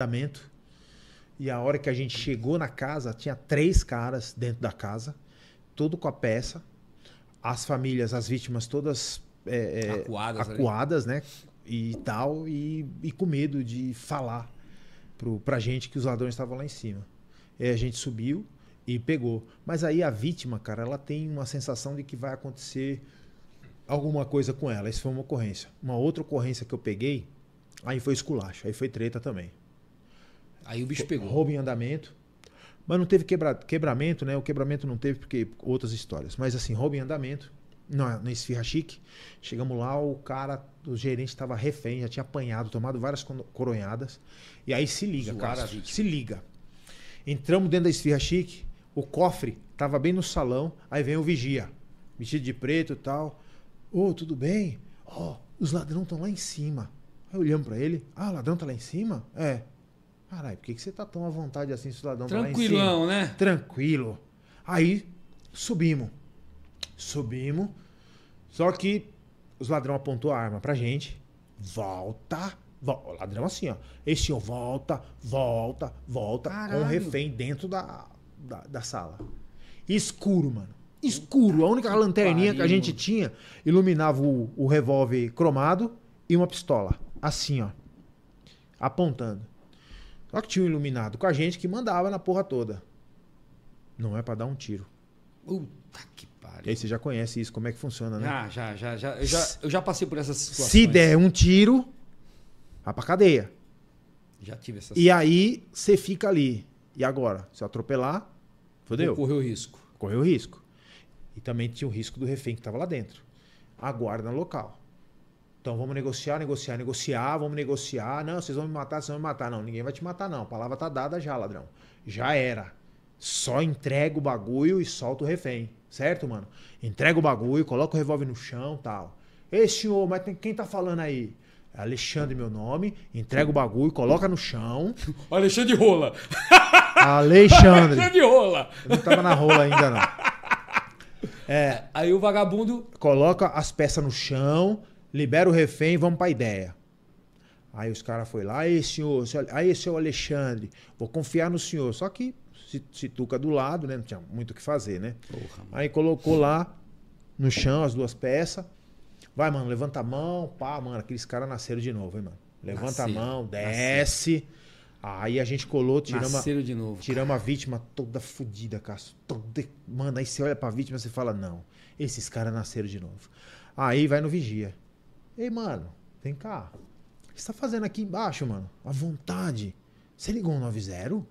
apartamento. E a hora que a gente chegou na casa, tinha três caras dentro da casa, todo com a peça. As famílias, as vítimas todas é, é acuadas, acuadas né? E tal, e, e, com medo de falar pro, pra gente que os ladrões estavam lá em cima. E a gente subiu e pegou. Mas aí a vítima, cara, ela tem uma sensação de que vai acontecer alguma coisa com ela. Isso foi uma ocorrência. Uma outra ocorrência que eu peguei, aí foi esculacho, aí foi treta também. Aí o bicho pegou. Roubo em andamento. Mas não teve quebra, quebramento, né? O quebramento não teve porque outras histórias. Mas assim, roubo em andamento. na Esfirra Chique. Chegamos lá, o cara, o gerente estava refém, já tinha apanhado, tomado várias coronhadas. E aí se liga, Zoar cara. Se liga. Entramos dentro da Esfirra Chique, o cofre estava bem no salão, aí vem o vigia, vestido de preto e tal. Ô, oh, tudo bem? Ó, oh, os ladrões estão lá em cima. Aí olhamos para ele, ah, o ladrão tá lá em cima? É. Caralho, por que, que você tá tão à vontade assim, cidadão? Tranquilão, né? Tranquilo. Aí subimos. Subimos. Só que os ladrão apontou a arma pra gente. Volta. volta. O ladrão assim, ó. Esse senhor volta, volta, volta. Caralho. Com o refém dentro da, da, da sala. Escuro, mano escuro. A única lanterninha que a gente tinha iluminava o, o revólver cromado e uma pistola. Assim, ó. Apontando. Só que tinha um iluminado com a gente que mandava na porra toda. Não é para dar um tiro. Puta que pariu. E aí você já conhece isso, como é que funciona, né? já, já, já. Eu já, eu já passei por essas situações. Se der um tiro, vai pra cadeia. Já tive essa E aí você fica ali. E agora? Se atropelar, fodeu. Correu risco. Correu risco. E também tinha o risco do refém que estava lá dentro. A guarda local. Então vamos negociar, negociar, negociar, vamos negociar. Não, vocês vão me matar, vocês vão me matar. Não, ninguém vai te matar, não. A palavra tá dada já, ladrão. Já era. Só entrega o bagulho e solta o refém. Certo, mano? Entrega o bagulho, coloca o revólver no chão tal. Ei, senhor, mas tem, quem tá falando aí? Alexandre, meu nome. Entrega o bagulho, coloca no chão. Alexandre Rola. Alexandre. Alexandre Rola. Eu não tava na rola ainda, não. É, aí o vagabundo. Coloca as peças no chão libera o refém e vamos pra ideia. Aí os caras foram lá, aí senhor, aí seu Alexandre, vou confiar no senhor. Só que se, se tuca do lado, né? Não tinha muito o que fazer, né? Porra, aí colocou lá no chão as duas peças. Vai, mano, levanta a mão. Pá, mano, aqueles caras nasceram de novo, hein, mano? Levanta a mão, desce. Aí a gente colou, tiramos, nasceram de novo, tiramos a vítima toda fodida, Cássio. Toda... Mano, aí você olha pra vítima e fala, não, esses caras nasceram de novo. Aí vai no vigia. Ei, mano, vem cá. O que você tá fazendo aqui embaixo, mano? À vontade. Você ligou um 90?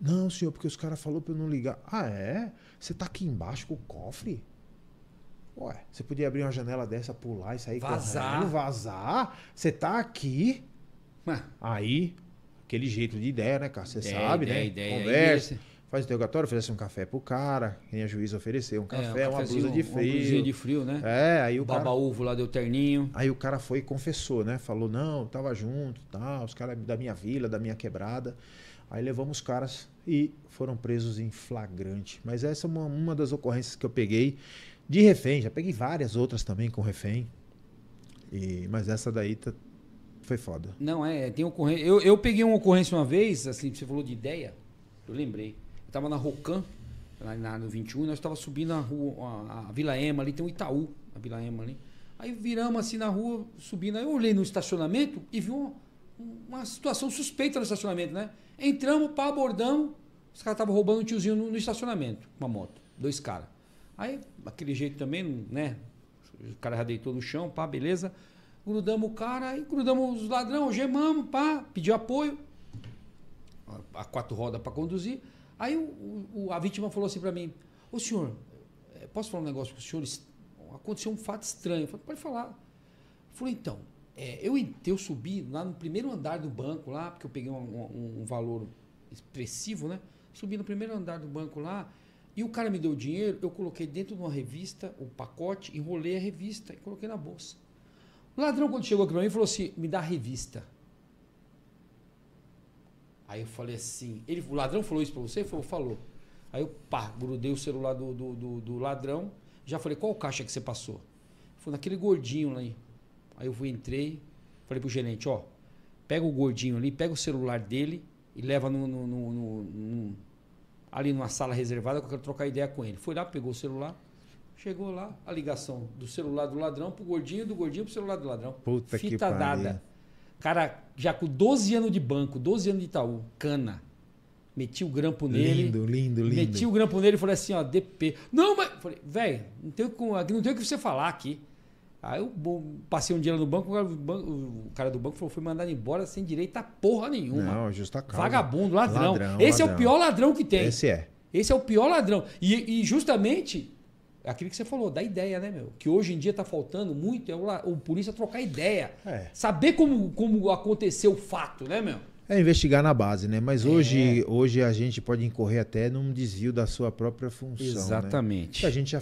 Não, senhor, porque os caras falaram pra eu não ligar. Ah, é? Você tá aqui embaixo com o cofre? Ué, você podia abrir uma janela dessa, pular e sair vazar. correndo, vazar. Você tá aqui. Mas... Aí, aquele jeito de ideia, né, cara? Você sabe, ideia, né? Ideia, Conversa. Ideia faz interrogatório, oferece um café pro cara, quem a juiz ofereceu, um é, café, é, um uma blusa de frio. Uma blusinha de frio, né? É, aí o Baba cara, ovo lá deu terninho. Aí o cara foi e confessou, né? Falou, não, tava junto, tá, os caras é da minha vila, da minha quebrada. Aí levamos os caras e foram presos em flagrante. Mas essa é uma, uma das ocorrências que eu peguei de refém, já peguei várias outras também com refém. E, mas essa daí tá, foi foda. Não, é, tem ocorrência. Eu, eu peguei uma ocorrência uma vez, assim, você falou de ideia, eu lembrei tava na Rocan, lá na, no 21, nós tava subindo a rua, a, a Vila Ema, ali tem um Itaú, a Vila Ema ali. Aí viramos assim na rua, subindo. Aí eu olhei no estacionamento e vi uma, uma situação suspeita no estacionamento, né? Entramos, pá, abordamos. Os caras estavam roubando um tiozinho no, no estacionamento, uma moto. Dois caras. Aí, aquele jeito também, né? O cara já deitou no chão, pá, beleza. Grudamos o cara, aí grudamos os ladrão, gemamos, pá, pediu apoio. a quatro rodas para conduzir. Aí o, o, a vítima falou assim para mim: Ô senhor, é, posso falar um negócio com o senhor? Aconteceu um fato estranho. Eu falei: pode falar. Eu falei: então, é, eu, eu subi lá no primeiro andar do banco lá, porque eu peguei um, um, um valor expressivo, né? Subi no primeiro andar do banco lá. E o cara me deu o dinheiro, eu coloquei dentro de uma revista, o um pacote, enrolei a revista e coloquei na bolsa. O ladrão, quando chegou aqui para mim, falou assim: me dá a revista. Aí eu falei assim, ele, o ladrão falou isso pra você? Ele falou, falou. Aí eu, pá, grudei o celular do, do, do, do ladrão, já falei, qual caixa que você passou? Foi naquele gordinho lá. Aí eu fui, entrei, falei pro gerente, ó, pega o gordinho ali, pega o celular dele e leva no, no, no, no ali numa sala reservada que eu quero trocar ideia com ele. Foi lá, pegou o celular, chegou lá, a ligação do celular do ladrão pro gordinho, do gordinho pro celular do ladrão. Puta Fita que dada. Cara, já com 12 anos de banco, 12 anos de Itaú, cana. Meti o grampo nele. Lindo, lindo, lindo. Meti o grampo nele e falei assim, ó, DP. Não, mas. Falei, velho, não tem o que você falar aqui. Aí eu passei um dinheiro no banco, o cara do banco falou, fui mandado embora sem direito a porra nenhuma. Não, justa causa. Vagabundo, ladrão. ladrão Esse ladrão. é o pior ladrão que tem. Esse é. Esse é o pior ladrão. E, e justamente aquilo que você falou, da ideia, né, meu? Que hoje em dia tá faltando muito é o, o polícia trocar ideia. É. Saber como, como aconteceu o fato, né, meu? É investigar na base, né? Mas hoje, é. hoje a gente pode incorrer até num desvio da sua própria função. Né? Exatamente. Né? A gente já